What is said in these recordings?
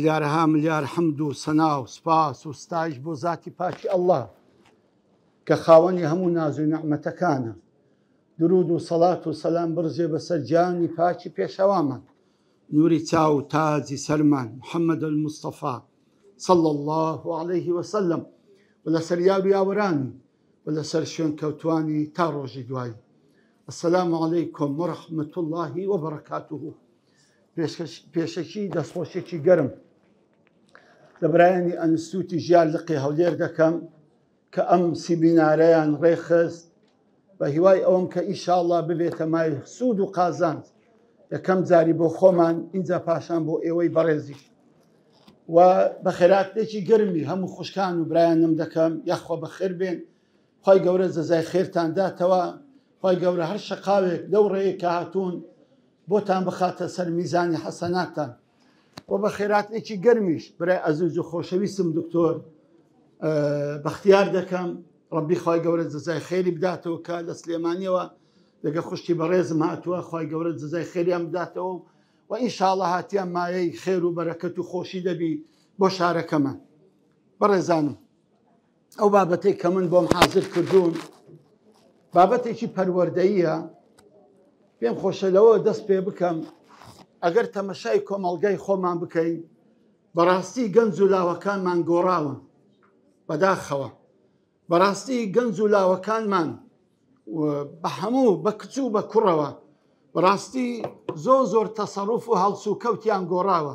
میلیارها میلیار حمد و سەنا و سپاس و ستایش بۆ زاتی پاکی ئەله کە خاوەنی هەموو نازوی نەحمەتەکانە درود و سەلات و سەسلام برزێ بەسەر جیانی پاچی پێشەوامان نوری چاو و تازی سەرمان محەممەد المستەفا صل الله عليه وسلم و لەسەر یاور یاورانی و لەسەر شوێن کەوتانی تا ڕۆژی دوایی السلام عليكم ورحمة الله وبركاته پێشەکی دەستخۆشێکی گەرم لە برایانی ئەنسوتی ژیان لقی هەولێر دەکەم کە ئەم سیبینارەیان ڕێخست بە هیوای ئەوم کە ئیشاءله ببێتە مای سوود و قازان یەکەم جاری بۆ خۆمان اینجا پاشان بۆ ئێوەی بەڕێزی و بە خێراتێکی گرمی هەموو خوشکان و برایانم دەکەم یاخۆ بە خێر بێن خی گەورە زەزای خێرتان داتەوە خی گەورە هەر شقاوێک دەو ڕێیە کە هاتوون بۆتان بخاتە سەر میزانی حەسەناتان و بە خێراتێکی گەرمیش برای ئەزیز و خۆشەویستم دکتۆر بەختیار دەکەم ڕبی خی گەورە جزای خێری بداتەوە کە لە سلێمانیەوە دەگە خوشتی بەڕێزم هاتووە خی گەورە جزای خێریان بداتەوە و ئینشاءڵە هاتیان مایەی خێر و بەرەکەت و خۆشی دەبی بۆ شارەکەمە بەڕێزانم ئەو بابەتەی کە من بۆم حاضر کردوون بابەتێکی پەروەردەیە پێم خۆشە لەوە دەست پێ بکەم ئەگەر تەمەشای کۆمەلگای خۆمان بکەین بەڕاستی گەنج و لاوەکانمان گۆڕاوە بەداخەوە بەڕاستی گەنج و لاوەکانمان بە هەموو بە کچوو بە کوڕەوە بەڕاستی زۆر زۆر تەسەڕوف و هەڵسو و کەوتیان گۆڕاوە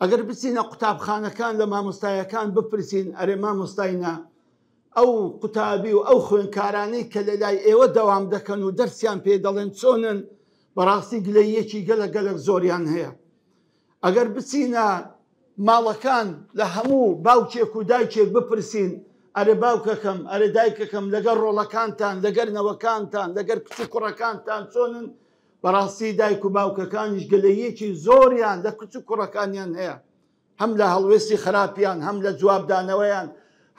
ئەگەر بچینە قوتابخانەکان لە مامۆستایەکان بپرسین ئەرێ مامۆستاینە ئەو قوتابی و ئەو خوێنکارانەی کە لە لای ئێوە دەوام دەکەن و دەرسیان پێ دەڵێن چۆنن بەڕاستی گلەیەکی گەلە گەلک زۆریان هەیە ئەگەر بچینە ماڵەکان لە هەموو باوچێک و دایکێک بپرسین ئەرێ باوکەکەم ئەرێ دایکەکەم لەگەر ڕۆڵەکانتان لەگەر نەوەکانتان لەگەر کچ کوڕەکانتان چۆنن بەڕاستی دایک و باوکەکانیش گلەیەکی زۆریان لە کچ و کوڕەکانیان هەیە هەم لە هەڵوێستی خراپیان هەم لە جوابدانەوەیان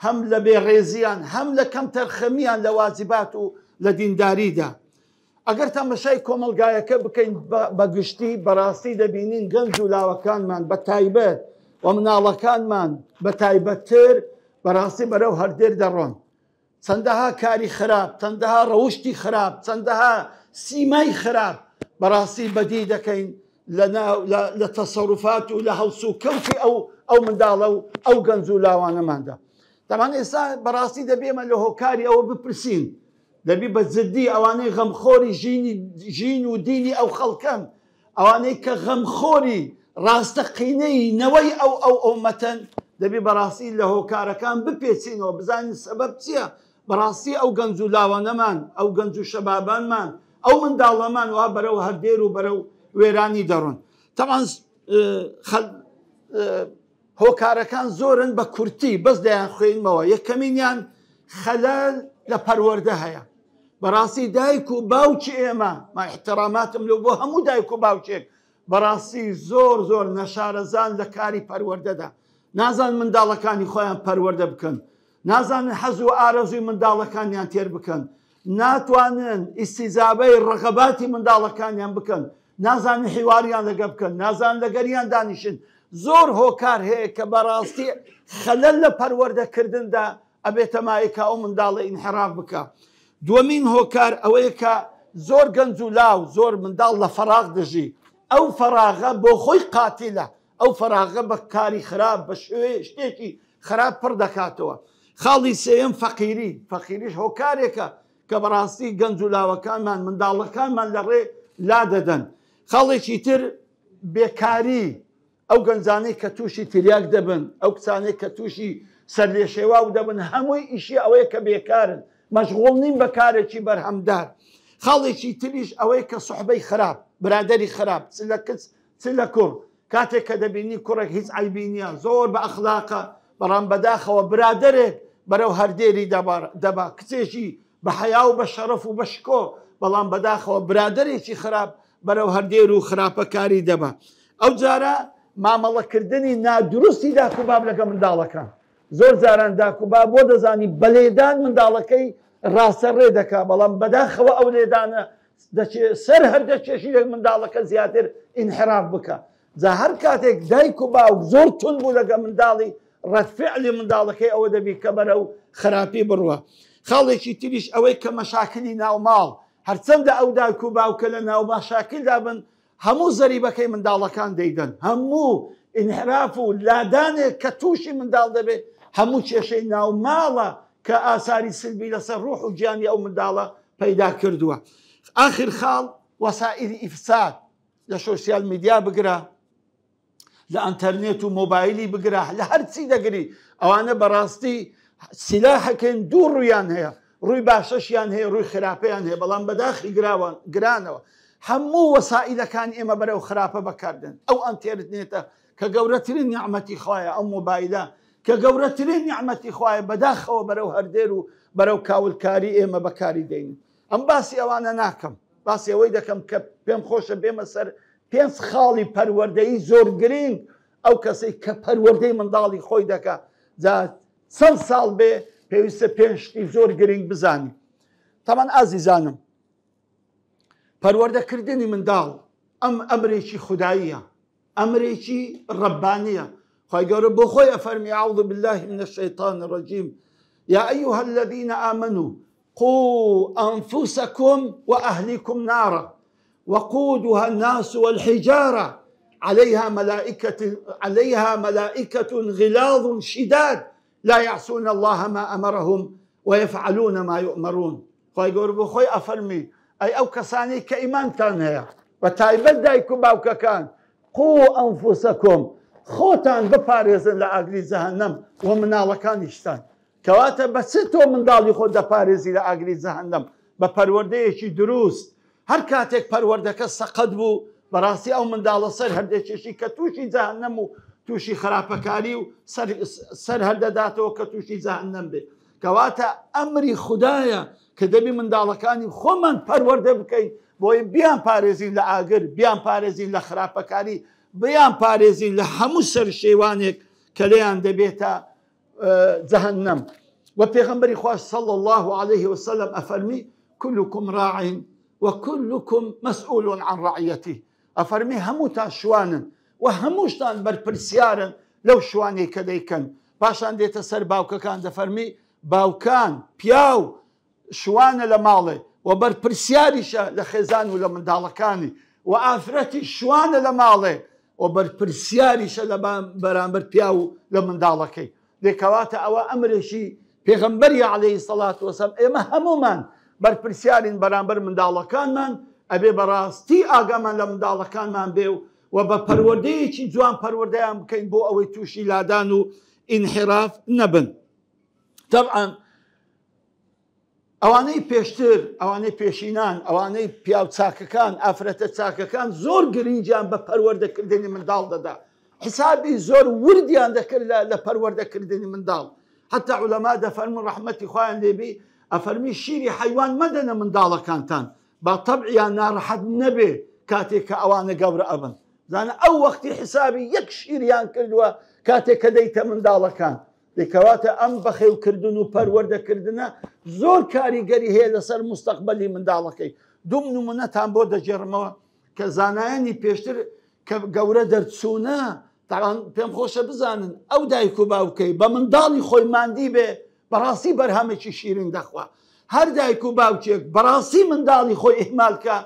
هەم لە بێڕێزیان هەم لە کەم تەرخەمیان لە وازیبات و لە دینداریدا. ئەگەر تەمەشای کۆمەلگایەکە بکەین بەگشتی بەڕاستی دەبینین گەنج و لاوەکانمان بە تایبەت و مناڵەکانمان بە تایبەتتر بەڕاستی بەرەو هەردێر دەڕۆن. چەندەها کاری خراپ، چەندەها ڕەوشی خراپ، چەندەها سیمای خراپ بەڕاستی بەدی دەکەین لە تەسەڕفات و لە هەڵس و کەوتی ئەو ئەو منداڵە و ئەو گەنج و لاوانەماندا. دەمان ئێستا بەڕاستی دەبێمە لە هۆکاری ئەوە بپرسین. دەبی بە زدی ئەوانەی غەمخۆری ژین و دینی ئەو خەڵکەم ئەوانەی کە غەمخۆری ڕاستە قینەی نەوەی ئەو ئەو ئەومەتەن دەبی بەڕاستی لە هۆکارەکان بپێچینەوە بزانین سەبەب چییە بەڕاستی ئەو گەنج و لاوانەمان ئەو گەنج و شەبابانمان ئەو منداڵەمان وا بەرەو هەردێر و بەرەو وێرانی دەڕون تەوان هۆکارەکان زۆرن بە کورتی بەس دەیان خوێنمەوە یەکەمینیان خەلەل لە پەروەەردە هەیە بەڕاستی دایک و باوکی ئێمە ما احتراماتم لە بۆ هەموو دایک و باوچێک بەڕاستی زۆر زۆر نەشارەزان لە کاری پەروەردەدا نازان منداڵەکانی خۆیان پەروەەردە بکەن نازانن حەز و ئارەزوی منداڵەکانیان تێر بکەن ناتوانن ئیسیزابەی ڕغەباتی منداڵەکانیان بکەن نازانن هیواریان لەگە بکەن نازان لەگەریان دانیشن زۆر هۆکار هەیە کە بەڕاستی خەلەن لە پەروەەردەکردندا ئەبێتەمایکە ئەو منداڵی ئینحراف بکە. دووەمین هۆکار ئەوەیەکە زۆر گەنج و لاو زۆر منداڵ لە فەراغ دەژی ئەو فەراغە بۆ خۆی قاتیلە ئەو فەراغە بە کاری خراپ بە شوێ شتێکی خراپ پڕ دەکاتەوە خاڵی سێم فەقیری فەقیریش هۆکارێکە کە بەڕاستی گەنج و لاوەکانمان منداڵەکانمان لە ڕێ لا دەدەن خاڵێکی تر بێکاری ئەو گەنجانەی کە تووشی تریاک دەبن ئەو کچانەی کە تووشی سەرلێشێوا و دەبن هەمووی ئیشی ئەوەیە کە بێکارن مەشغۆڵ نیم بە کارێکی بەرهەمدار خاڵێکی تریش ئەوەی کە سوحبەی خراپ برادری خراپ لە کچ لە کوڕ کاتێک کە دەبینی کوڕێک هیچ ئایبینیە زۆر بە ئەخلاقە بەڕام بەداخەوە برادێک بەرەو هەردێری دەبا کچێکی بە حیا و بە شەرف و بەشکۆ بەڵام بەداخەوە برادێکی خراپ بەرەو هەردێر و خراپەکاری دەبا ئەو جارە مامەڵەکردنی نادروستی داکوباب لەگە منداڵەکان زۆر جاران داکوبا بۆ دەزانی بەلێدان منداڵەکەی ڕاستە ڕێ دەکا بەڵام بەداخەوە ئەو لێدانە سەر هەردە چێشی لە منداڵەکە زیاتر ئینحراف بکە جا هەر کاتێک دایک و باوک زۆر تون بوو لەگە منداڵی ڕەتفعلی منداڵەکەی ئەوە دەبی کە بەرە و خراپی بڕوە خاڵێکی تریش ئەوەی کە مەشاکلی ناوماڵ هەرچەندە ئەو دایک و باوکە لە ناو باشاکلدا بن هەموو زەریبەکەی منداڵەکان دەیدەن هەموو ئینحراف و لادانێک کە تووشی منداڵ دەبێت هەموو کێشەی ناو ماڵە کە ئاساری سلبی لەسەر ڕوح و گیانی ئەو منداڵە پەیدا کردووە آخر خاڵ وەسائری ئیفساد لە شۆسیال میدیا بگرە لە ئەتەرنێت و مۆبایلی بگرە لە هەرچی دەگری ئەوانە بەڕاستی سیلاحەکەن دوو ڕویان هەیە ڕووی باشەشیان هەیە ڕووی خراپیان هەیە بەڵام بەداخی گراوان گرانەوە هەموو وەسائلەکان ئێمە بەرەو خراپە بەکاردن ئەو ئەنتێرت نێتە کە گەورەترین نیعممەتی خۆیە ئەو مۆبایلە کە گەورەترین نیعممەتی خوایە بەداخەوە بەرەو هەردێر و بەرەو کاولکاری ئێمە بەکاری دێن ئەم باسی ئەوانە ناکەم باسی ئەوەی دەکەم کە پێم خۆشە بێمە سەر پێنج خاڵی پەروەردەی زۆر گرنگ ئەو کەسی کە پەروەردەی منداڵی خۆی دەکە چەند ساڵ بێ پێویستە پێشتی زۆر گرنگ بزانین تەمان ئازیزانم پەروەردەکردنی منداڵ ئەم ئەمرێکی خودداییە ئەمرێکی ڕەبانە خيار خوي أفرمي أعوذ بالله من الشيطان الرجيم يا أيها الذين آمنوا قوا أنفسكم وأهليكم نارا وقودها الناس والحجارة عليها ملائكة عليها ملائكة غلاظ شداد لا يعصون الله ما أمرهم ويفعلون ما يؤمرون خۆی گەور بۆ خۆی أي أو كسانيك إيمان کە وتايبل دايكم أو كان قوا أنفسكم خۆتان بپارێزن لە ئاگری زەهنەم و مناڵەکانیشتان کەواتە بەچ تۆ منداڵی خۆ دەپارێزی لە ئاگری زەهنەم بە پەروەردەیەکی دروست هەر کاتێک پەروەردەکە سەقەت بوو بەڕاستی ئەو منداڵە سەر هەردێکێکی کە تووشی زەهنەم و تووشی خراپەکاری و سەر هەردەداتەوە کە تووشی زەهنەم بێت کەواتە ئەمری خدایە کە دەبی منداڵەکانی خۆمان پەروەەردە بکەین بۆی بیان پارێزی لە ئاگر بیان پارێزی لە خراپەکاری بیان پارێزین لە هەموو سەر شێوانێک کە لێیان دەبێتە آه، جەهنم و خوا صلى الله عليه وسلم ئەفەرمی كلكم راع وكلكم مسؤول عن رعيته أفرمي هەمووتان شوانا وهموشتا هەمووشتان لو شواني شوانەی باشان ديتا سر باوكا كان باوکەکان باوكان بياو شوانا شوانە لە ماڵێ و بەرپرسیاریشە لە خێزان و بەرپرسیاریشە لە بەرامبەر پیا و لە منداڵەکەی دێکەواتە ئەوە ئەمرێکی پێغمبەری عليهەی سەڵات وەسم ئێمە هەمومان بەرپرسیارین بەرامبەر منداڵەکانمان ئەبێ بەڕاستی ئاگامان لە منداڵەکانمان بێ و و بە پەروەردەیەکی جوان پەروەردەیان بکەین بۆ ئەوەی تووشی لادان و ئینحراف نەبن. طبعاً ئەوانەی پێشتر ئەوانەی پێشینان ئەوانەی پیاو چاکەکان ئافرەتە چاکەکان زۆر گرنجیان بە پەروەردەکردنی منداڵ دەدا حسابی زۆر وردیان دەکرد لە پەروەردەکردنی منداڵ حتا عولەما دەفەرمون ڕحمەتی خۆیان لێبی ئەفەرمی شیری حیوان مەدەنە منداڵەکانتان با تەبعیان ناڕحەت نەبێ کاتێک کە ئەوانە گەورە ئەبن زانە ئەو وەختی حسابی یەک شیریان کردووە کاتێک کە دەیتە منداڵەکان دەکەواتە ئەم بەخێوکردن و پەروەردەکردە زۆر کاریگەری هەیە لەسەر مستەقبلی منداڵەکەی دوم نمونەتان بۆ دەجێڕمەوە کە زانایانی پێشتر کە گەورە دەرچوونە تاان پێم خۆشە بزانن ئەو دایک و باوکەی بە منداڵی خۆی مادی بێ بەڕاستی بەرهامێکی شیرین دەخوا هەر دایک و باوچێک بەڕاستی منداڵی خۆی ئیحمالکە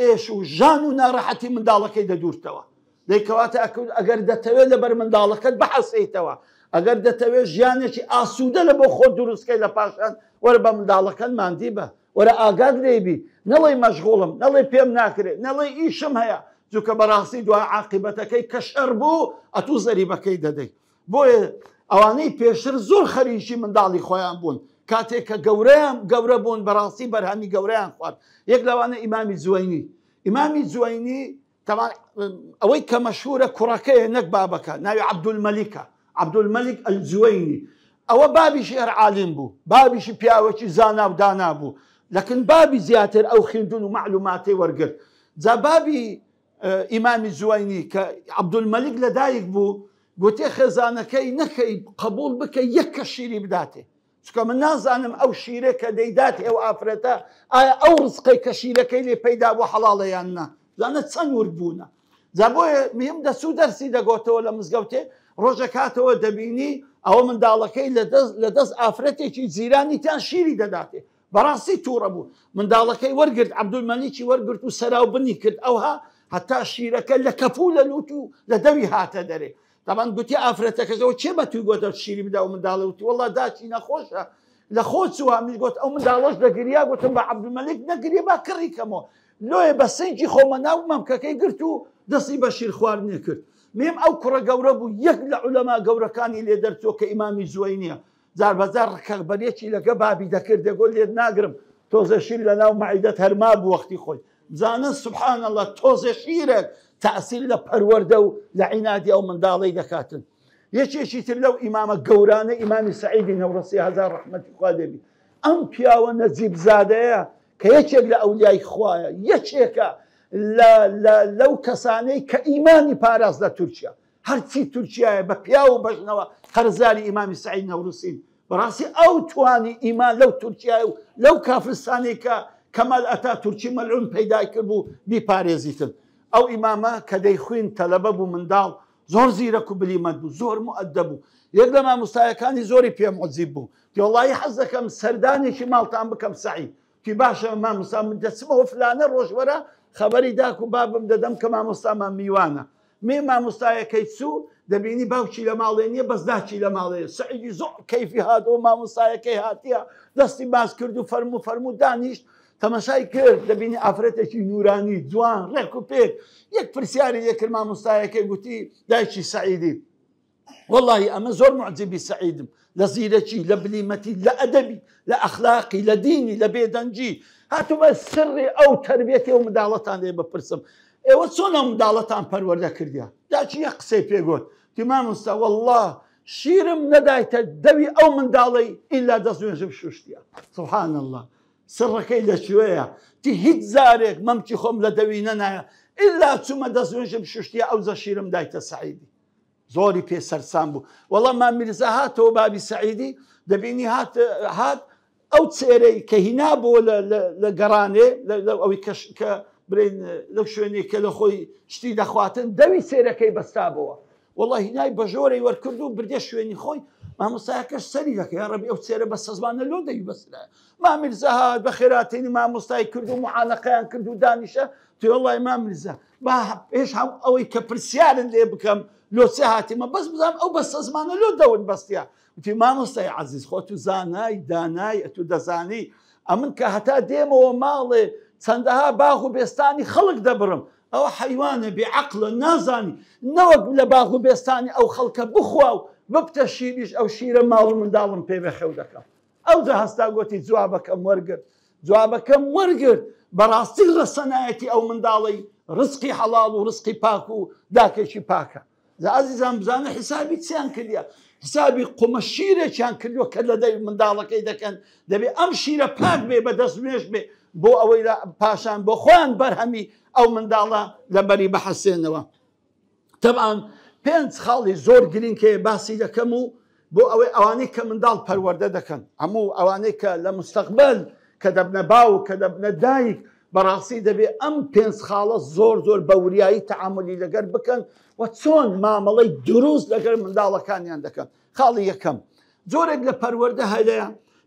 ئێش و ژان و ناڕەحەتی منداڵەکەی دەدورتەوە دەیکەواتە ئەگەر دەتەوێت لەبەر منداڵەکەت بەحەسیتەوە ئەگەر دەتەوێت ژیانێکی ئاسوودە لە بۆ خۆ دروستکەی لە پاشان وەرە بە منداڵەکەن مادی بە وەرە ئاگاد لێبی نەڵی مەشغوڵم نەڵی پێم ناکرێت نەڵی ئیشم هەیە جوکە بەڕاستی دوای عاقبەتەکەی کەشەر بوو ئەتوو زەریبەکەی دەدەیت بۆیە ئەوانەی پێشتر زۆر خەریشی منداڵی خۆیان بوون کاتێک کە گەورەیان گەورە بوون بەڕاستی بەرهەمی گەورەیان خوارد یەک لەوانە ئیمامی زوینی ئیمامی زوینی ئەوەی کە مەشهورە کوڕەکەی نەک بابەکە ناوی عبدولمەلیکە عبدولمەلك ئەلجوینی ئەوە بابیشی ئەرعاالم بوو بابیشی پیاوەکی زانا و دانا بوو لەکن بابی زیاتر ئەو خوێندون و معلوماتی وەرگرت جا بابی ئیمامی زوینی کە عبدولمەلك لەدایک بوو گوتێ خێزانەکەی نەکەی قبول بکە یەکە شیری بداتێ چکە من نازانم ئەو شیرە کە دەیدات ئێو ئافرەتە ئایا ئەو ڕزقەی کە شیرەکەی لێ پەیدا بۆ حەڵاڵەیان نا زانە چەند ورد بوونە جا بۆیە مهم دەسوود دەرسی دەگۆتەوە لە مزگەوتێ ڕۆژە کاتەوە دەبینی ئەوە منداڵەکەی لە دەست ئافرەتێکی زیرانی تیان شیری دەداتێ بەڕاستی تووڕە بوو منداڵەکەی وەرگرت عبدولمەنیی وەرگرت و سەراوبنی کرد ئەوها هەتا شیرەکە لە کەپوو لە لووت و لە دەوی هاتە دەرێ تامان گوتی ئافرەتەکەەوە چێ بە توی گۆتە شیری بدا و منداڵەوتی وڵا داچی نەخۆشە لە خۆ سوامی گوت ئەو منداڵۆش دەگریا گوتم بە عبدمەلک نەگری با کڕیکەمەوە لۆیە بە سنجی خۆمە ناو مەمکەکەی گرت و دەستی بە شیر خواردنی کرد. مێم ئەو کوڕە گەورە بوو یەک لە عولەما گەورەکانی لێ دەرچۆ کە ئیمامی زوی نییە جاربەزار ڕکەبەرێکی لەگە بابی دەکردێ گۆ لێت ناگرم تۆزەشیر لە ناو معیدەت هەرما بوو وەختی خۆی زانن سبحان الله تۆزە شیرێک تاسیل لە پەروەەردە و لە عینادی ئەو منداڵی دەکاتن یەکێکی تر لەو ئیمامە گەورانە ئیمامی سعیدی نەوڕسی هزار ڕحمەتی خوا دەبی ئەم پیاوە نەجیب زادەیە کە یەکێک لە ئەولیای خوایە یەکێکە لەو کەسانەی کە ئیمانی پاراز لە تورکیا هەرچی تورکیاە بە پیا و بەژنەوە هەرزاری ئیمامی سعی نەوروسین بەڕاستی ئەو توانی ئیمان لەو تورکیا و لەو کافرستانی کە کەمەل ئەتا تورکی مەلعون پیدا کرد بوو بیپارێزیتن ئەو ئیمامە کە دەی خوین تەلەبە بوو منداڵ زۆر زیرەک و بلیمەند بوو زۆر مؤدە بوو یەک لە مامۆستایەکانی زۆری پێم عزیب بوو دیڵی حەز دەکەم سەردانێکی ماڵتان بکەم سعی کی باشە مامۆسا من دەچمەوە فلانە ڕۆژوەرە خبری داک که بابم دەدەم کە مامۆستامان میوانە مێ مامۆستایەکەی سو دەبینی باوکی لە ماڵێ نییە بەسداچی لە ماڵێ سعیدی زۆر کەفی هاتەوە مامۆستایەکەی هاتیە دەستی باز کرد و فرمو فەرمو دانیشت تەمەشای کرد دەبینی ئافرەتێکی نورانی جوان ڕێک یک پێک یەک پرسیاری یەکرد که گوتی دایکی سعیدی والله ئەمە زۆر معجبی سعیدم لە زیرەکی لە بلیمەتی لە ئەدەبی لە ئەخلاقی لە دینی لە هاتومە سری ئەو تربێتی ئەو منداڵەتان لێ بپرسم ئێوە چۆن ئەو منداڵەتان پەروەەردە کردیا داچی یە قسەی پێگوت دیمامستا والله شیرم نەدایتە دەوی ئەو منداڵی ئللا دەستێژم شوشتە سبحان الله سڕەکەی لەکوێیە تی هیچ زارێک مەمکی خۆم لە دەوی نەنایە ئللا چوومە دەستێژم شوشتە ئەو زە شیرم دایتە سعیدی زۆری پێ سەرسان بوو وەڵام ما میرزە هاتەوە بابی سعیدی دەبینی هات هات ئەو چێرەی کە هینا بۆ لە گەڕانێ ئەوی کە برین لەو شوێنێ کە لە خۆی شتی دەخواتن دەوی سێرەکەی بەستابەوە وڵی هینای بە ژۆرەی وەرکرد و بردێ شوێنی خۆی مامۆستایەکەش سەری دەکە ڕبی ئەو چێرە بە سەزمانە لۆ دەوی بەسرە مامیر زەهات بە خێراتێنی مامۆستای کرد و معالەقەیان کرد و دانیشە توی وڵی مامرزە با پێش هەم ئەوەی کە پرسیارن لێ بکەم لۆچە هاتیمە بەس بزانم ئەو بە سەزمانە لۆ دەون بەستیە وتی مامۆستای عزیز خۆ تو زانای دانای ئە تو دەزانی ئەمن کە هەتا دێمەوە ماڵێ چەندەها باغ و بێستانی خەڵک دەبرم ئەوە حیوانە بێعقلە نازانی نەوەک لە باغ و بێستانی ئەو خەڵکە بخوا و ببتە شیریش ئەو شیرە ماڵ منداڵم پێوە خەو دەکەم ئەو دە هەستا گوتی جوابەکەم وەرگرت جوابەکەم وەرگرت بەڕاستی ڕەسەنایەتی ئەو منداڵی ڕسقی حەڵال و ڕسقی پاک و داکێکی پاکە زازی زان بزانە حیسابی چیان کردە حسابی قمە شیرێکیان کردووە کە لە دەی منداڵەکەی دەکەن دەبێت ئەم شیرە پاک بێ بە دەستێش بێ بۆ ئەوەی پاشان بۆ خۆیان بەرهەمی ئەو منداڵە لە بەری بەحەسێنەوە تەبان پێنج خاڵی زۆر گرینکەیە باسی دەکەم و بۆ ئەوەی ئەوانەی کە منداڵ پەروەەردە دەکەن هەموو ئەوانەی کە لە مستەقبل کە دەبنە باو کە دەبنە دایک بەڕاستی دەبێت ئەم پێنج خاڵە زۆر زۆر بەوریایی تعاملی لەگەر بکەن و چۆن مامەڵی دروست لەگەر منداڵەکانیان دەکەن خاڵی یەکەم زۆرێک لە پەروەەردە هەیە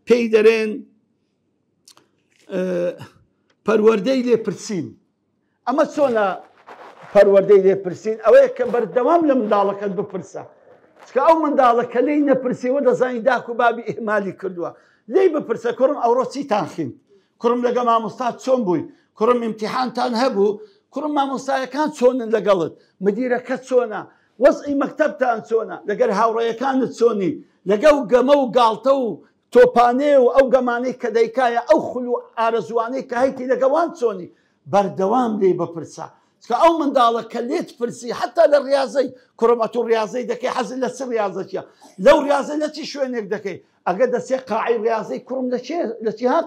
پێی دەرێن پەروەەردەی لێپرسین ئەمە چۆنە پەروەەردەی لێپرسین ئەوەیە کە بەردەوام لە منداڵەکەت بپرسە چکە ئەو منداڵەکە لی نەپرسیەوە دەزانی داک و بابی ئێمالی کردووە لی بپرسە کوڕم ئەوڕۆ چی تاخین. کوڕم لەگە مامۆستا چۆن بووی کوڕم امتحانتان هەبوو کوڕم مامۆستایەکان چۆنن لەگەڵت مدیرەکە چۆنا وەزئی مەکتتەبتان چۆنا لەگەر هاوڕێیەکانت چۆنی لەگەڵ گەمە و گاڵتە و تۆپانێ و ئەو گەمانەی کە دەیکایە ئەو خل و ئارزوانەی کە هەیتی لەگەوان چۆنی بەردەوام لێ بپرسە کە ئەو منداڵە کە لێت پرسی حتا لە ڕاضەی کوڕمەت و ڕاضەی دەکەی حەز لە سەر ڕاضەتە لەو ڕاضە لە چی شوێنێک دەکەی ئەگە دەسێ قاعی ڕاضەی کوڕم لە چی ها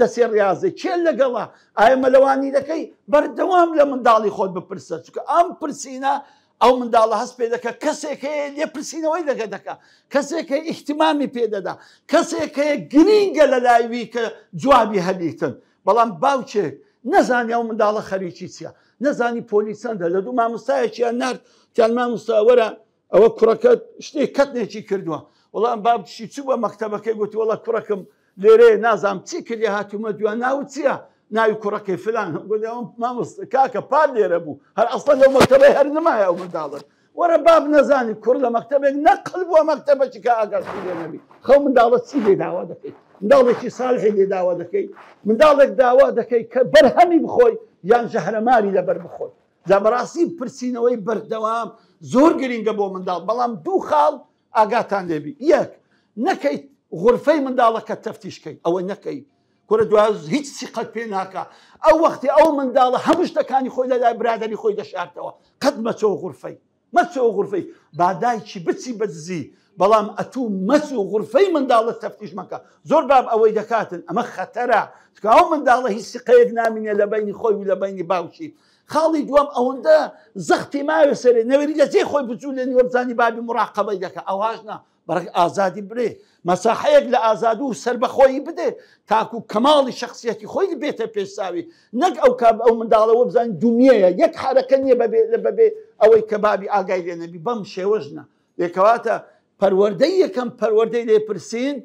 دەسێ ڕازێ چێ لەگەڵا ئایا مەلەوانی دەکەی بەردەوام لە منداڵی خۆت بپرسە چکە ئەم پرسیینە ئەو منداڵە هەست پێ دەکە کەسێکەیە لێ پرسیینەوەی دەگە دەکە کەسێکە ئیحتیمامی پێدەدا کەسێکەیە گرینگە لە لایوی کە جوابی هەلیتن بەڵام باوچێک نەزانیا و منداڵە خەریکی چییە نەزانی پۆلیسەندە لە دوو مامۆستایەکییان نرد تیانمان مستاوەرە ئەوە کوڕەکەت شتێک کەتنێکی کردووە وڵام بابشی چوو بە مەکتتەبەکەی گوتی وڵە کوڕەکەم لێرەیە نازام چی کردی هاتومە دوان ناو چییە ناوی کوڕەکەی فلان مامست کاکە پار لێرە بوو هەر ئەسڵەن لەو مەکتتەبی هەر نمایە ئەو منداڵن وەرە باب نەزانی کوڕ لە مەکتتەبێک نەقل بووە مەکتتەبەکی کە ئاگەرسی لێنەبی خەو منداڵە چی لێ داوا دەکەیت منداڵێکی ساڵحی لێ داوا دەکەی منداڵێک داوا دەکەی کە بەرهەمی بخۆی یان ژەهرەماری لەبەر بخۆی دەبڕاستی پرسیینەوەی بەردەوام زۆر گرینگە بۆ منداڵ بەڵام دوو خاڵ ئاگاتان لێبی یەک نەکەیت غرفەی منداڵەکە تەفتیشکەی ئەوە نەکەی کورە دواز هیچ سیقەت پێ ناکە ئەو وەختی ئەو منداڵە هەموو شتەکانی خۆی لەلای برادری خۆی دەشارتەوە قەت مەچۆ غرفەی مەچۆ غرفەی بادایکی بچی بەدزی بەڵام ئەتوو مەس و غرفەی منداڵت تەفتیش مەکە زۆر باب ئەوەی دەکاتن ئەمە خەتەرە تکە ئەو منداڵە هیچ سیقەیەک نامینە لە بینی خۆی و لە بینی باوکی خاڵی دووەم ئەوەندە زەختی ماوە سەرێ نەوەری لە جێ خۆی بچوو لە نیوەبزانی بابی مراقبەی دەکە ئەواژنا بەڕێک ئازادی برێ مەساحەیەک لە ئازاد و سەر بەخۆی بدێ تاکو کەماڵی شخصیەتی خۆی بێتە پێشساوی نەک ئەو کاب ئەو منداڵەوە بزان دومیەیە یەک حرەکە نییە بەبێ لە بەبێ ئەوەی کە بابی ئاگای لێنەبی بەم شێوەژنە یکەواتە پەروەەردەی یەکەم پەروەەردەی لێپرسین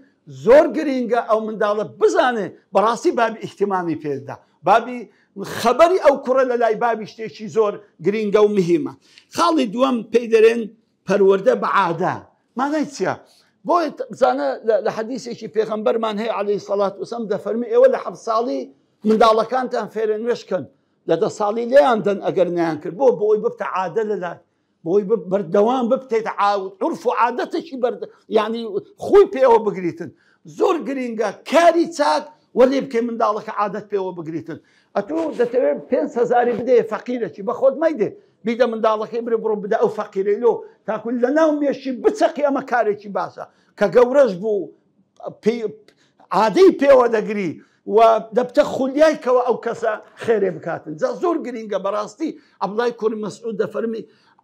زۆر گرینگە ئەو منداڵە بزانێ بەڕاستی بابی احتیمامی پێدا بابی خەبەری ئەو کوڕە لە لای بابی شتێکی زۆر گرینگە و مهمە خاڵی دووەم پێی دەرێن پەروەەردە بەعادە مانای چییە؟ بۆی بزانە لە حەدیسێکی پێغمبەرمان هەیە علی سەڵات وسم دەفەرمی ئێوە لە حەب ساڵی منداڵەکانتان فێرنوێشکن لە دە ساڵی لێیان دەن ئەگەر نیان کرد بۆ بۆی ببتە عادە لەلا بۆی بەردەوام ببتێت عرف و عادەتێکی بەرد ینی خۆی پێوە بگریتن زۆر گرینگە کاری چاک وەلی بکەی منداڵەکە عادەت پێوە بگریتن ئەتۆ دەتەوێت 5 هزاری بدێ فەقیرەکی بە خۆت مای دێ بيدا من برێ بڕۆ بروم بدا فەقیرەی له تاکول لە ناو مێشی بچەقی ئەمە کارێکی باسە کە گەورەش بوو عادي پێوە دەگری و دەبتە خولیایکەوە ئەو کەسە خێرێ بکاتن جا زۆر گرینگە بەڕاستی ئەبلای کوری مەسعود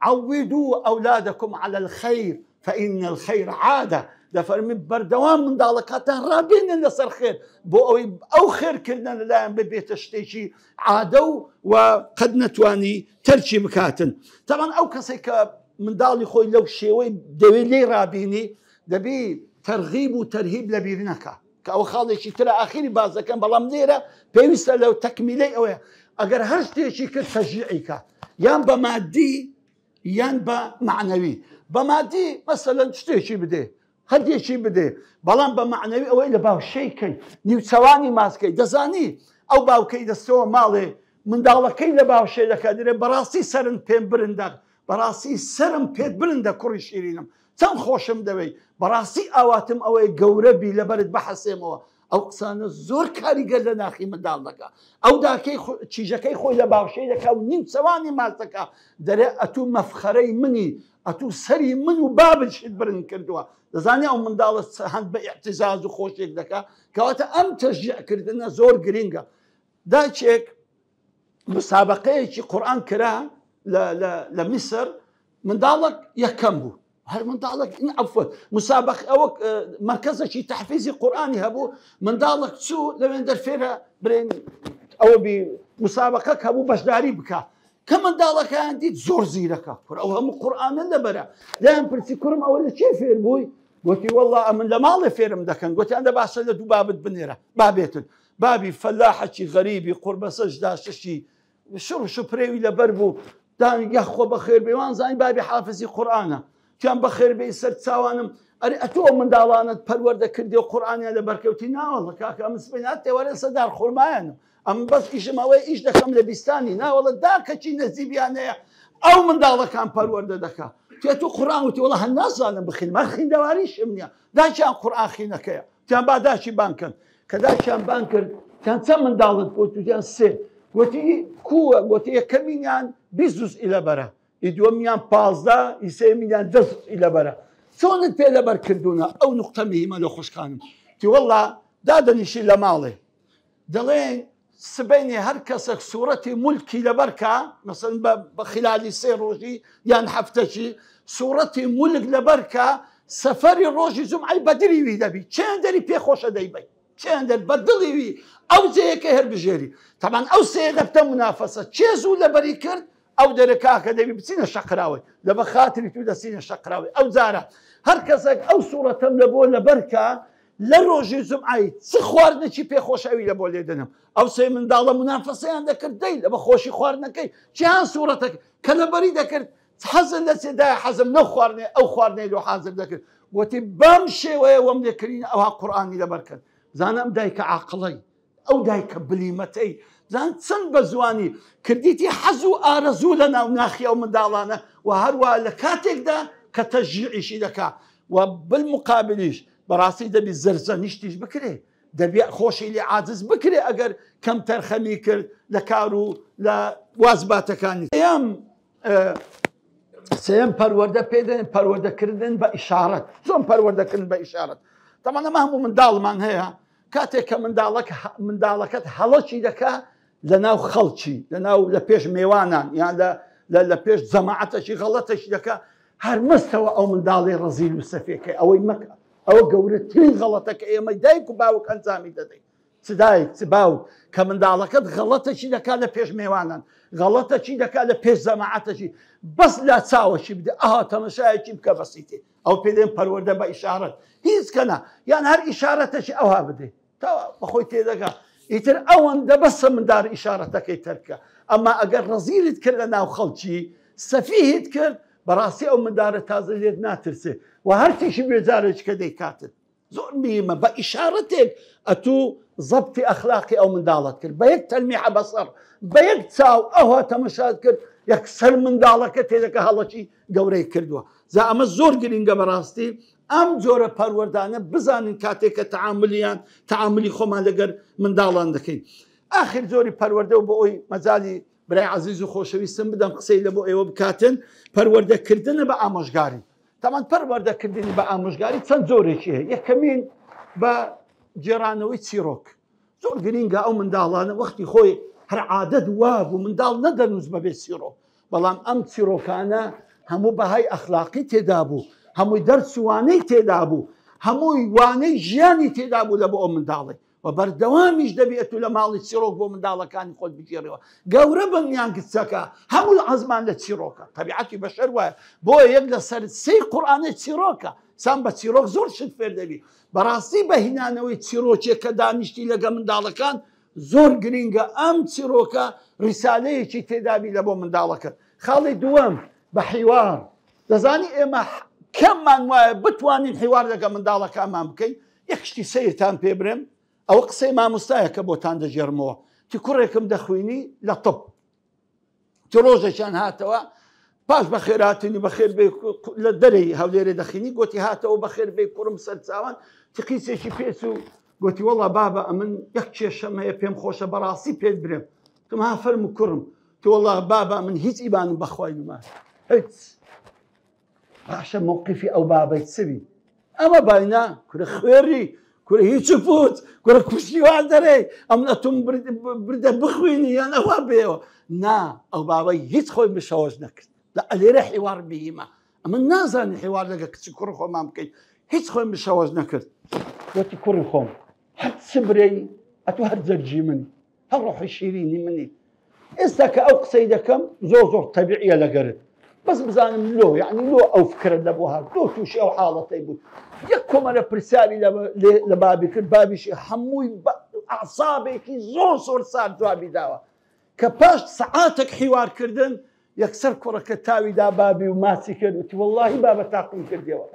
عودوا أولادكم على الخير فإن الخير عادة دەفەرمی بەردەوام منداڵەکەتان ڕابێنن لەسەر خێر بۆ ئەوەی ئەو خێرکردن لەلایەن ببێتە شتێکی عادە و و قەت نتوانی تەرچی بکاتن تاوان ئەو کەسێک کە منداڵی خۆی لەو شێوەی دەوێت لێ ڕابینی دەبی تەرغیب و تەرهیب لە بیر نەکە کە ئەو خاڵێکی ترە ئاخیری بازەکەم بەڵام لێرە پێویستە لەو تەکمیلەی ئەوەیە ئەگەر هەر شتێکی کرد تەژیعیکە یان بە مادی یان بە معنەوی بە مادی مەسەلەن شتێکی بدێ هەندێکی بدێ بەڵام بە معنەوی ئەوەی لە باوشەیکەی نیوچەوانی ماسکەی دەزانی ئەو باوکەی دەستەوە ماڵێ منداڵەکەی لە باوشێ دەکەدرێ بەڕاستی سرن پێم برندە بەڕاستی سرم پێت برندە کوڕی شیرینم چەند خۆشم دەوێت بەڕاستی ئاواتم ئەوەی گەورەبی لەبەرت بەحەسێمەوە ئەو قسانە زۆر کاریگەر لە ناخی منداڵ دەکە ئەو داکەی چیژەکەی خۆی لە باوشەی دەکە و نیم چەوانی ماستەکە دەرێ ئەتوو مەفخەرەی منی ئەتوو سەری من و بابشت برن کردووە دەزانانی ئەو منداڵە هەند بە احتیزاز و خۆشێک دەکە کەواتە ئەم تەژیعکردنە زۆر گرنگە داچێک مسابقەیەکی قورآان کرا لە میسر منداڵک یەکەم بوو من دالك عفوا مسابقة أو آه، مركز شي تحفيزي قرآني هبو من دالك شو ندر فيها برين أو بمسابقة هبو بشداري بكا كمن دالك عندي زور زيرك أو هم قرآن برا لأن برسي كرم اللي شيء في البوي قلت والله أمن من لمالي فيرم دكان قلت أنا بحصل دو باب بنيرة بابيت بابي فلاحة شي غريبي قرب سجدة شي شو شو بريوي لبربو دان يخو بخير بيوان زين بابي حافظي قرآنه کیان بەخێر بێ سەر چاوانم ئەرێ ئەتۆ منداڵانت پەروەەردە کردی و قورآانیا لە بەرکەوتی ناوەڵە کاکە مسبینات تێوەرە سەدار خورمایانم ئەم بەس ئیشم ئەوەی ئیش دەکەم لە بیستانی ناوەڵە داکەچی نەزیبیانەیە ئەو منداڵەکان پەروەەردە دەکا تێ تو قورآان وتی وڵە هەن نازانم بخینمان خیندەواری شمنیە داچیان قورآخینەکەیە تیان باداشی بانکن کە داچیان بان کرد تیان چەند منداڵت بۆ تویان سێ گوتی کووە گوتی یەکەمینیان بیست دوز ئیلە بەرە ئیدۆمیان پازدا ئیسەمیان دەست لەبەرە چۆنت پێ لەبەر کردوونە ئەو نقطە میمە لە خوشکانم تیوەڵا دادەنیشی لە ماڵێ دەڵێن سبینێ هەر کەسە سوورەتی ملکی لەبەرکە مەسن بە خلالی سێ ڕۆژی یان هەفتەکی سوورەتی مولک لەبەرکە سەفەری ڕۆژی زوم ئەی بەدریوی دەبی چندەری پێخۆشە دەیبی چندر بە دڵیوی ئەو جەیەکە هەر بژێری تەمان ئەو سێ دەبتە منافەسە چێ زوو لەبەری کرد ئەو دەرەکا کە دەبی بچینە شەقراوی لە بە خاتری تو دەسینە شەقراوی ئەو زارە هەر کەسێک ئەو سوورەتەم لە بۆ لە بەرکە لە ڕۆژی زم ئای چ خواردنەی پێخۆشەوی لە بۆ لێدنم ئەو سێ منداڵە منافەسەیان دەکردی لە بە خۆشی خواردنەکەی چیان سوورەتەک کە لەبەری دەکرد حەزم لە سێدا حەزم نە خواردێ ئەو خواردنەی لە حاضر دەکرد وتی بەم شێوەیە وەم لێکردین ئەوها قورآانی لەبەرکرد زانم دایکە عاقڵی ئەو دایکە بلیمەتەی زان چەند بە زوانی کردیتی حەز و ئارەزوو لە ناو ناخیا و منداڵانە و هەروە لە کاتێکدا کە تەژیعیشی دەکا و بالمقابلیش بەڕاستی دەبی زەرزە نیشتیش بکرێ دەبی خۆشی لێ عاجز بکرێ ئەگەر کەم تەرخەمی کرد لە کار و لە وازباتەکانی ئەم سم پەروەەردە پێدەن پەروەەردەکردن بە ئیشارەت زۆم پەروەەردەکردن بە ئیشارەت تەمانە ماموو منداڵمان هەیە کاتێک کە منداڵەکەت هەڵەکی دەکات لە ناو خەڵکی لە ناو لە پێش میێوانان یان لە پێش زەماعەتەشی غەڵەتەش دەکە هەر مستەوە ئەو منداڵی ڕزیل و سەفێکە ئەوەی مەکە ئەو گەورەترین غەڵەتەکە ئێمە دایک و باوک ئەنجامی دەدەین چدایک چ باو کە منداڵەکەت غەڵەتەشی دەکا لە پێش میێوانان غەڵەتەکی دەکا لە پێش زەماعەتەشی بەس لا چاوەشی بدە ئاها تەمەشایەکی بکە بەسییتێ ئەو پێدێن پەروەەردە بە ئیشارەت هیچ کەنا یان هەر ئیشارەتەشی ئەوها بدێ تا بەخۆی تێدەگات ئیتر ئەوەن دەبەسە مندار ئیشارەتەکەی تەرکە ئەما ئەگەر ڕزیلت کرد لە ناو خەڵکی سەفیهت کرد بەڕاستی ئەو مندارە تازە لێت ناترسێ و هەرتیشی بێجارێک کە دەیکاتت زۆر بیمە بە ئیشارەتێک ئەتوو زەبتی ئەخلاقی ئەو منداڵت کرد بە یەک تەلمی حەبەسەر بە یەک چاو ئەوها تەمەشاد کرد یەک سەر منداڵەکە تێدەکە هەڵەکی گەورەی کردووە زە ئەمە زۆر گرینگە بەڕاستی ئەم جۆرە پەروەردانە بزانن کاتێککە تعاملیان تعاملی خۆمان لەگەر منداڵان دەکەین ئاخر زۆری پەروەەردە و بۆ ئەوی مەزای برای عزیز و خۆشەویستم بدەم قسەی لە بۆ ئێوە بکاتن پەروەردەکردنە بە ئامۆژگاری تامان پەروەردەکردنی بە ئامۆژگاری چەند زۆرێکی هەیە یەکەمین بە جێرانەوەی چیرۆک زۆر گرینگە ئەو منداڵانە وەختی خۆی هەر عادەت واب و منداڵ نەدەنووس بەبێ چیرۆ بەڵام ئەم چیرۆکانە هەموو بەهای ئەخلاقی تێدا بوو هەمووی دەرچوانەی تێدا بوو هەمووی وانەی ژیانی تێدا بوو لە بۆ ئەو منداڵی و بەردەوامیش دەبێت و لە ماڵی چیرۆک بۆ منداڵەکانی خۆت بگیرەوە گەورە بەمیان کچەکە هەموو ئازمان لە چیرۆکە تەبیعاتی بەشەر وایە بۆ یەک لە سەر سی قورآانە چیرۆکە سام بە چیرۆک زۆر شت فێردەبی بەڕاستی بەهینانەوەی چیرۆکێک کە دانیشتی لەگە منداڵەکان زۆر گرینگە ئەم چیرۆکە ریسالەیەکی تێدابی لە بۆ منداڵەکە خاڵی دووەم بە حیوان دەزانی ئێمە کەممان وایە بتوانین هیوار لەگە منداڵەکەمان بکەین یەکشتی سەیرتان پێ برێم ئەوە قسەی مامۆستایە کە بۆتان دەژێرمەوە تی کوڕێکم دەخوینی لە تپ تو ڕۆژێکیان هاتەوە پاش بە خێراتنی بە خێر لە دەرەی هەولێرە دەخینی گوتی هاتەوە بە خێر بێ کوڕم سەرچوان تقیسێکی پێچ و گوتی وڵە بابە ئەمن یەک کێشەم هەیە پێم خۆشە بەڕاستی پێت برێم تم هافەرم و کوڕم تو وڵە بابە من هیچ ئیبانم بەخوای نمە هیچ. عشا موقفي أو بابي تسبي أما باينا كرة خيري كرة هيتشو فوت كرة كوشي وعدري أم نتوم برد, برد بخويني أنا وابيو نا أو بابي يتخوي مشاوش نكت لا اللي راح حوار بيما أما نازان حوار لك كتش كرة خوي مامكي هيتخوي مشاوش نكت وتي كرة خوم هات سبري أتو هاد زرجي مني هل روحي شيريني مني إستاك أو قصيدكم زور زور طبيعية لقرد بەس بزانم لۆ یعنی لۆ ئەو فکرە لە بۆ هات لۆ تووشی ئەو حاڵەتی بوو یەک کۆمەرە پرسیاری لە بابی کرد بابیشی هەمووی عسابێکی زۆر سۆر سار جوابی داوە کە پاش سعاتێک حیوارکردن یەکسەر کوڕەکە تاویدا بابی و ماچی کرد وتی وەڵی بابە تاقیم کردیەوە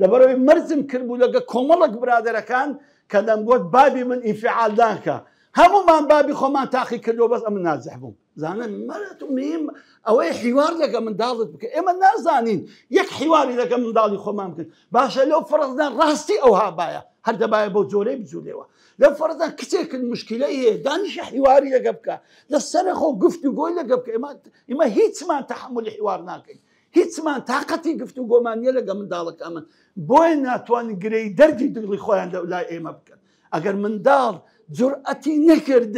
لەبەرەوەی مرزم کردبوو لەگە کۆمەڵک برادەرەکان کە دەمگوت بابی من ئینفعالدانکە هەمومان بابی خۆمان تاقی کردەوە بەس ئەمە نازەح بووم زانن مەتونیم ئەوەی حیوار لەگە منداڵت بکە ئێمە نازانین یەک حیواری لەگە منداڵی خۆمان بکرد باشە لەو فەرزدان ڕاستی ئەوها باە هەردەبایە بۆ جۆرەی بجوولێەوە لە فەرزدان کچێکن مشکلە هەیە دانیشە حیواری لەگە بکە لە سەرە خۆ گفت و گۆی لەگە بکە ئێمە ئمە هیچمان تحملی حیوار ناکەین هیچمان تااقەتی گفت و گۆمانیە لەگە منداڵەکە من بۆیە ناتوانین گرەی دەردی دڵی خۆیان لە لای ئێمە بکەن ئەگەر منداڵ جورئەتی نەکرد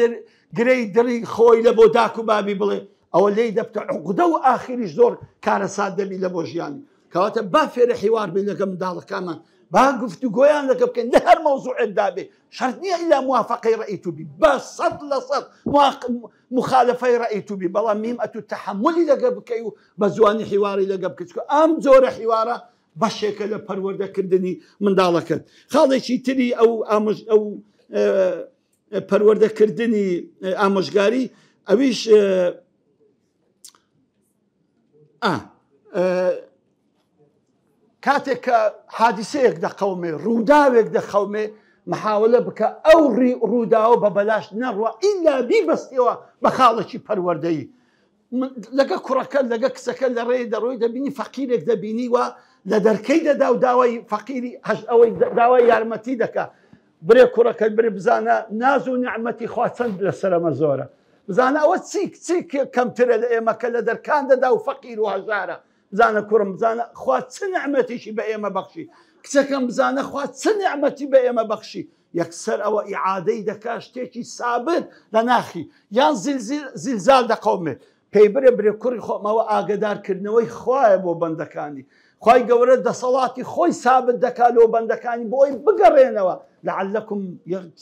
گرەی دڵی خۆی لە بۆ داک و بابی بڵێ ئەوە لی دەبتە عقدە و ئاخریش زۆر کارە سادەبی لە بۆ ژیانی کەواتە با فێرە حیوار بین لەگە منداڵەکانمان با گفتو گۆیان لەگە بکەن لە هەر مەوزوعێت دابێ شرت نییە ئیلا موافقی ڕئیتوبی بە سەد لە سەد مخالفەی ڕئیتوبی بەڵام میم ئەت و تحملی لەگە بکەی و بە زوانی حیواری لەگە بکەچکە ئەم جۆرە حیوارە بەشێکە لە پەروەردەکردنی منداڵەکەن خاڵێکی تری ئەو ئامژ ئەو پەروەردەکردنی ئامۆژگاری ئەویش کاتێک کە حادیسەیەک دەقەومێ ڕووداوێک دەخەومێ محاولە بکە ئەو ڕووداوە بە بەلاش نەڕوە ئیلا بیبستیەوە بە خاڵێکی پەروەردەیی لەگە کوڕەکە لەگە کسەکە لە ڕێ دەڕۆی دەبینی فەقیرێک دەبینی وە لە دەرکەی دەدا و داوای فەقیری هەش ئەوەی داوای یارمەتی دەکات برێ کوڕەکەی برێ بزانە ناز و نعممەتی خواچەند لە سەرمە زۆرە بزانە ئەوە چیک چیک کەمترە لە ئێمەکە لە دەرکاندەدا و فەقیر و هەزارە بزانە کوڕم بزانە خوا چ نعممەتیشی بە ئێمە بەخشی کچەکەم بزانە خوا چ نعممەتی بە ئێمە بەخشی یەکسەر ئەوە ئیعادەی دەکا شتێکی سابت لە ناخی یان زیلزال دەقومێ پێی برێ برێ کوڕی خۆمەوە ئاگدارکردنەوەی خوایە بۆ بەندەکانی خوي خی گەورە صلاتي خوي سابت دەکا لۆ بەندەکانی بۆی بگەڕێنەوە لعلكم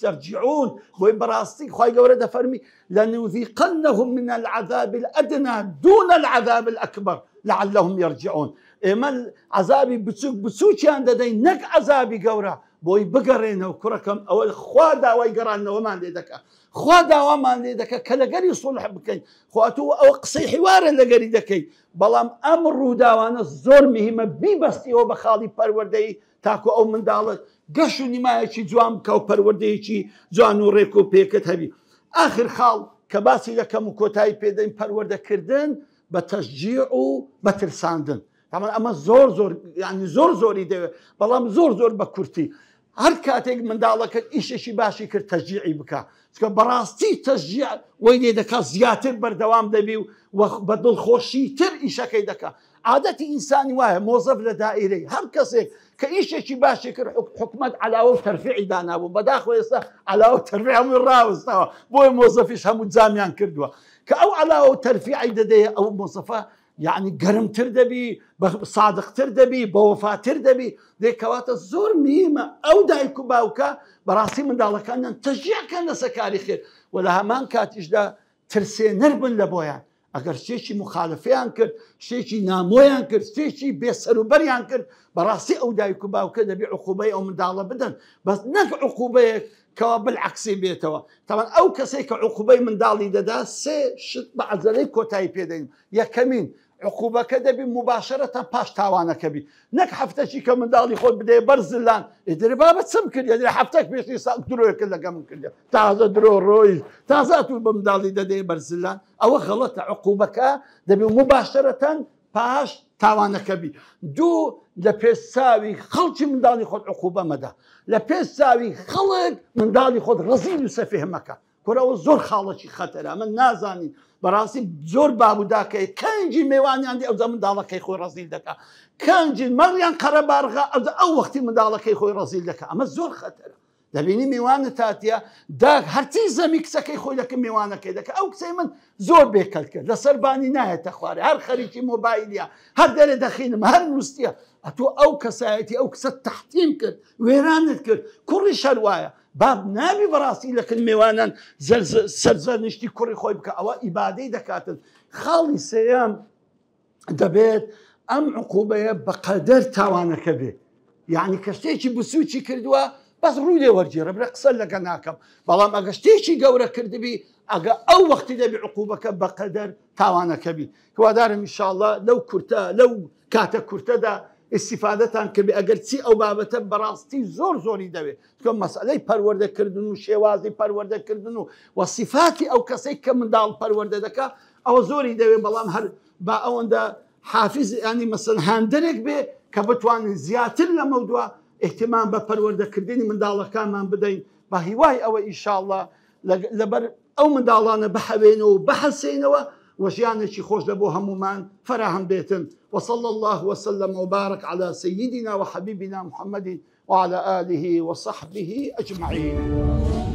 ترجعون بوي بەڕاستی خوي گەورە دەفەرمی فرمي لنذيقنهم من العذاب الأدنى دون العذاب الأكبر لعلهم يرجعون إما العذاب بسوك بسوك بچوکیان دەدەین نك عذابی گەورە بۆی بگەڕێنەوە کوڕەکەم ئەوە خوا داوای گەڕانەوەمان لێ دەکە خوا داوامان لێ دەکە کە لەگەری سڵح بکەین خواتووە ئەوە قسەی حیوارە لەگەری دەکەی بەڵام ئەم ڕووداوانە زۆر مهمە بیبستیەوە بە خاڵی پەروەەردەی تاکو ئەو منداڵت گەش و نیمایەکی جوان بکە و پەروەردەیەکی جوان و ڕێک و پێکت هەبی آخر خاڵ کە باسی دەکەم و کۆتایی پێدەین پەروەەردەکردن بە تەژجیع و بەترساندن. تامان ئەمە زۆر زۆر ینی زۆر زۆری دەوێت بەڵام زۆر زۆر بە کورتی هەر کاتێک منداڵەکە ئیشێکی باشی کرد تەجیعی بکە چکە بەڕاستی تەژیع وی لێ دەکات زیاتر بەردەوام دەبی و بە دڵخۆشی تر ئیشەکەی دەکات عادەتی ئینسانی وایە مۆزەف لە دائیرەی هەر کەسێک کە ئیشێکی باشی کرد حکومت علاوە و تەرفعی دانابوو بەداخۆ ئێستا علاوە تەرفعمی ڕاوستەوە بۆی مۆزەفیش هەموو جامیان کردووە کە ئەو علاوە و تەرفعی دەدەیە ئەو مۆزەفە یعنی يعني گەرمتر تردبي سادقتر دەبی بە وەفاتر دەبی دەیکەواتە زۆر میمە ئەو دایک و باوکە بەڕاستی منداڵەکانیان تەژیەکەن لە سەکاری خێر و لە هەمان کاتیشدا ترسێنەر بن لە بۆیان ئەگەر شتێکی مخالفیان کرد شتێکی نامۆیان کرد شتێکی بێسەروبەریان کرد بەڕاستی ئەو دایک و باوکە دەبی أو من منداڵە بدن بس نك عقوبەیەک کەوا بالعكس بێتەوە طبعا ئەو کەسێک کە من دالي دەدا سي شت بە كوتاي بيدين يا كمين عقوبەکە دەبی مباشرەتەن پاش تاوانەکەبی نەک هەفتەشی کە منداڵی خۆت بدەیە بەرزلان ئیدری بابە چم کردی درێ هەفتەك پێشی ساک درۆیەکە لەگەم کردی تازە درۆ ڕۆیش تازات و بە منداڵی دەدەی بەرزلان ئەوە غەڵەتە عقوبەکە دەبی مباشرەتەن پاش تاوانەکەبی دوو لە پێش ساوی خەڵکی منداڵی خۆت عقوبە مەدا لە پێش ساوی خەڵک منداڵی خۆت ڕزی و سەفێ هەمەکە کورەوە زۆر خاڵەکی خەتەرا من نازانین بەڕاستی زۆر بابووداکەی کەنجی مێوانیان دی ئەوزە منداڵەکەی خۆی ڕزیل دەکە کەنجی مەڕیان قەرەبارغا ئەو وەختی منداڵەکەی خۆی ڕزیل دەکە ئەمە زۆر خەتەرە دەبینی میوانە تاتیە داگ هەرتی زەمی کسەکەی خۆی دەکە میوانەکەی دەکە ئەو کسەی من زۆر بێکەل کرد لە سەربانی نایەتە خوارێ هەر خەریکی مۆبایلیە هەر دەرێ دەخینم هەر نووسە ئەتۆ ئەو کەسایەتی ئەو کسە تەحتیم کرد وێرانت کرد کوڕی شەروایە باب ناوی بەڕاستی لەکن میێوانان سەرزەرنیشتی کوڕی خۆی بکە ئەوە ئیبادەی دەکاتن خاڵی سەیەم دەبێت ئەم عقوبەیە بەقەدەر تاوانەکە بێ یعنی کەشتێکی بسوچی کردووە بەس ڕووی لێ وەرجێرە برە قسە لەگە ناکەم بەڵام ئەگە شتێکی گەورە کردبی ئەگە ئەو وەختی دەبی عقوبەکە بەقەدەر تاوانەکەبی هوادارم ئینشاءله لەو کورتە لەو کاتە کورتەدا ئستیفاادتان کردی ئەگەر چی ئەو بابەتە بەڕاستی زۆر زۆری دەوێت تکە مەسلەی پەروەردەکردن و شێوازی پەروەردەکردن و وەسیفاتی ئەو کەسەی کە منداڵ پەروەەردە دەکا ئەوە زۆری دەوێت بەڵام هەر با ئەوەندە حافز ینی مەسن هەندێک بێ کە بتوانین زیاتر لە مەودووە احتیمان بە پەروەردەکردنی منداڵەکانمان بدەین با هیوای ئەوە ئیشاءله لەبەر ئەو منداڵانە بەحەوێنەوە بەحەسێنەوە وژیانێکی شي خوش بۆ همومان فراهم بيتن وصلى الله وسلم وبارك على سيدنا وحبيبنا محمد وعلى آله وصحبه أجمعين